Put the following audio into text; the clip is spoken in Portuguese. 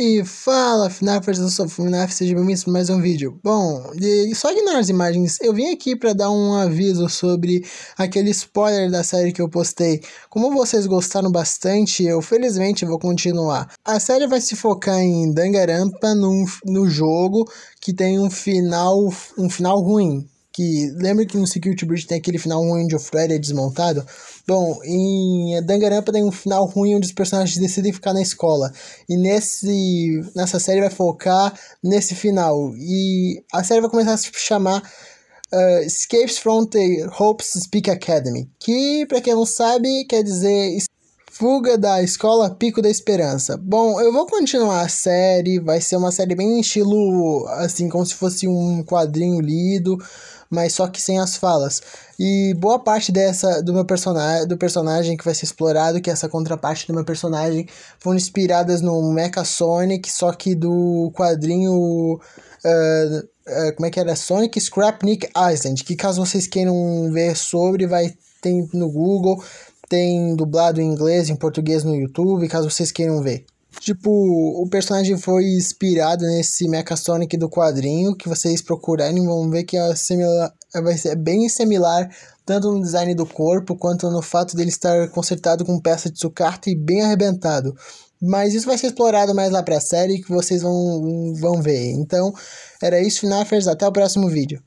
E fala, FNAFers, eu sou o FNAF, seja bem-vindo para mais um vídeo. Bom, e só ignorar as imagens, eu vim aqui para dar um aviso sobre aquele spoiler da série que eu postei. Como vocês gostaram bastante, eu felizmente vou continuar. A série vai se focar em Dangarampa, no no jogo que tem um final, um final ruim, que lembra que no Security Bridge tem aquele final ruim onde o Fred é desmontado? Bom, em Dangarampa tem um final ruim onde os personagens decidem ficar na escola. E nesse nessa série vai focar nesse final. E a série vai começar a se chamar uh, Escapes from the Hopes Speak Academy, que para quem não sabe quer dizer Fuga da Escola Pico da Esperança. Bom, eu vou continuar a série, vai ser uma série bem estilo, assim, como se fosse um quadrinho lido, mas só que sem as falas. E boa parte dessa do meu personagem, do personagem que vai ser explorado, que é essa contraparte do meu personagem, foram inspiradas no Mecha Sonic, só que do quadrinho uh, como é que era? Sonic Scrapnik Island, que caso vocês queiram ver sobre, vai tem no Google, tem dublado em inglês, e em português no YouTube, caso vocês queiram ver. Tipo, o personagem foi inspirado nesse Sonic do quadrinho, que vocês procurarem vão ver que é, similar, é bem similar, tanto no design do corpo, quanto no fato dele estar consertado com peça de sucata e bem arrebentado. Mas isso vai ser explorado mais lá pra série, que vocês vão, vão ver. Então, era isso, Finafers, até o próximo vídeo.